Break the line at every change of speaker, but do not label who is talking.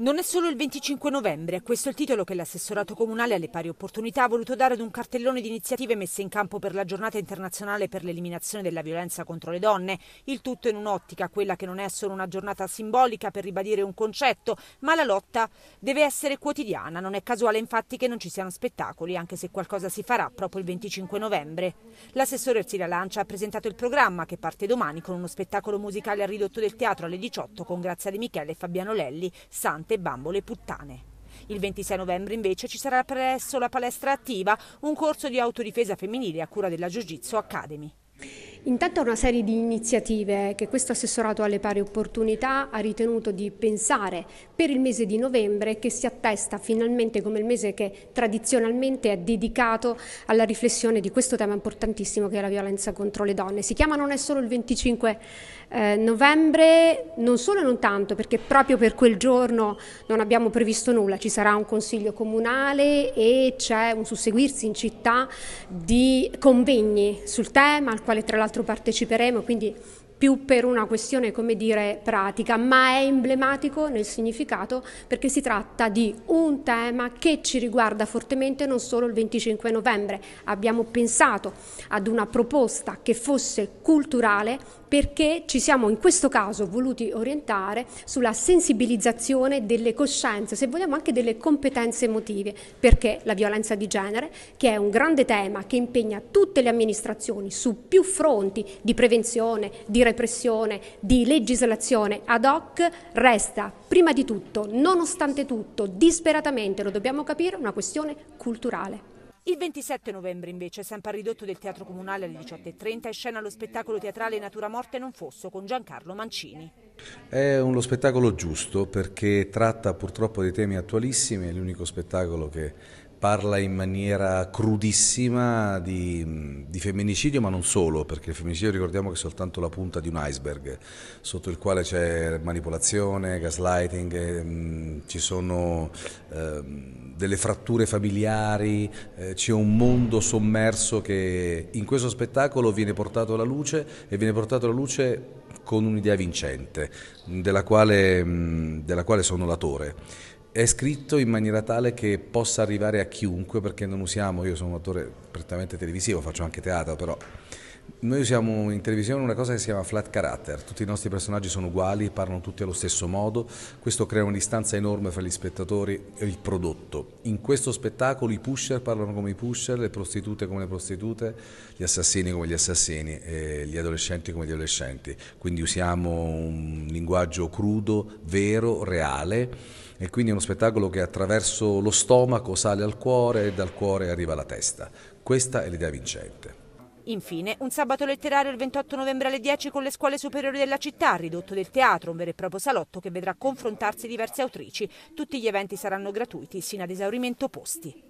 Non è solo il 25 novembre, è questo il titolo che l'assessorato comunale alle pari opportunità ha voluto dare ad un cartellone di iniziative messe in campo per la giornata internazionale per l'eliminazione della violenza contro le donne, il tutto in un'ottica, quella che non è solo una giornata simbolica per ribadire un concetto, ma la lotta deve essere quotidiana, non è casuale infatti che non ci siano spettacoli, anche se qualcosa si farà proprio il 25 novembre. L'assessore Ersilia Lancia ha presentato il programma che parte domani con uno spettacolo musicale a ridotto del teatro alle 18 con Grazia Di Michele e Fabiano Lelli, Santi decisamente bambole puttane. Il 26 novembre invece ci sarà presso la palestra attiva un corso di autodifesa femminile a cura della Jiu Jitsu Academy.
Intanto una serie di iniziative che questo assessorato alle pari opportunità ha ritenuto di pensare per il mese di novembre che si attesta finalmente come il mese che tradizionalmente è dedicato alla riflessione di questo tema importantissimo che è la violenza contro le donne. Si chiama non è solo il 25 eh, novembre, non solo e non tanto perché proprio per quel giorno non abbiamo previsto nulla, ci sarà un consiglio comunale e c'è un susseguirsi in città di convegni sul tema al quale tra l'altro teatro parteciperemo, quindi più per una questione, come dire, pratica, ma è emblematico nel significato perché si tratta di un tema che ci riguarda fortemente non solo il 25 novembre. Abbiamo pensato ad una proposta che fosse culturale perché ci siamo in questo caso voluti orientare sulla sensibilizzazione delle coscienze, se vogliamo anche delle competenze emotive, perché la violenza di genere, che è un grande tema che impegna tutte le amministrazioni su più fronti di prevenzione, di repressione, di legislazione ad hoc resta prima di tutto, nonostante tutto, disperatamente lo dobbiamo capire, una questione culturale.
Il 27 novembre invece, sempre a ridotto del Teatro Comunale alle 18.30, è scena lo spettacolo teatrale Natura Morte Non Fosso con Giancarlo Mancini.
È uno spettacolo giusto perché tratta purtroppo dei temi attualissimi, è l'unico spettacolo che parla in maniera crudissima di, di, femminicidio, ma non solo, perché il femminicidio ricordiamo che è soltanto la punta di un iceberg, sotto il quale c'è manipolazione, gaslighting, ehm, ci sono ehm, delle fratture familiari, eh, c'è un mondo sommerso che in questo spettacolo viene portato alla luce e viene portato alla luce con un'idea vincente, della quale, mh, mm, della quale sono l'autore è scritto in maniera tale che possa arrivare a chiunque, perché non usiamo, io sono un attore prettamente televisivo, faccio anche teatro, però noi usiamo in televisione una cosa che si chiama flat character, tutti i nostri personaggi sono uguali, parlano tutti allo stesso modo, questo crea una distanza enorme fra gli spettatori e il prodotto. In questo spettacolo i pusher parlano come i pusher, le prostitute come le prostitute, gli assassini come gli assassini, e gli adolescenti come gli adolescenti, quindi usiamo un linguaggio crudo, vero, reale e quindi è uno spettacolo che attraverso lo stomaco sale al cuore e dal cuore arriva alla testa. Questa è l'idea vincente.
Infine, un sabato letterario il 28 novembre alle 10 con le scuole superiori della città, ridotto del teatro, un vero e proprio salotto che vedrà confrontarsi diverse autrici. Tutti gli eventi saranno gratuiti, sino ad esaurimento posti.